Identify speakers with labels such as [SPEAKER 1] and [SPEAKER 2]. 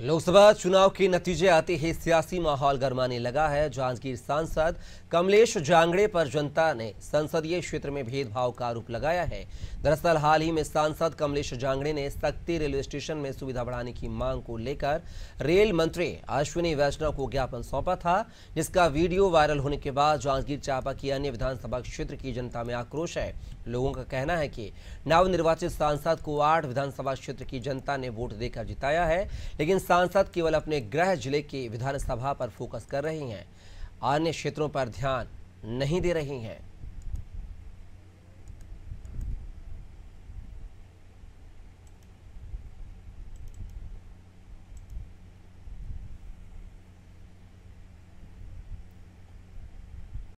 [SPEAKER 1] लोकसभा चुनाव के नतीजे आते ही सियासी माहौल गरमाने लगा है जांजगीर सांसद कमलेश जांगड़े पर जनता ने संसदीय क्षेत्र में भेदभाव का आरोप लगाया है दरअसल हाल ही में सांसद कमलेश जांगड़े ने सख्ती रेलवे स्टेशन में सुविधा बढ़ाने की मांग को लेकर रेल मंत्री अश्विनी वैष्णव को ज्ञापन सौंपा था जिसका वीडियो वायरल होने के बाद जांजगीर चांपा की अन्य विधानसभा क्षेत्र की जनता में आक्रोश है लोगों का कहना है कि नवनिर्वाचित सांसद को आठ विधानसभा क्षेत्र की जनता ने वोट देकर जिताया है लेकिन सांसद केवल अपने गृह जिले की विधानसभा पर फोकस कर रही हैं अन्य क्षेत्रों पर ध्यान नहीं दे रही हैं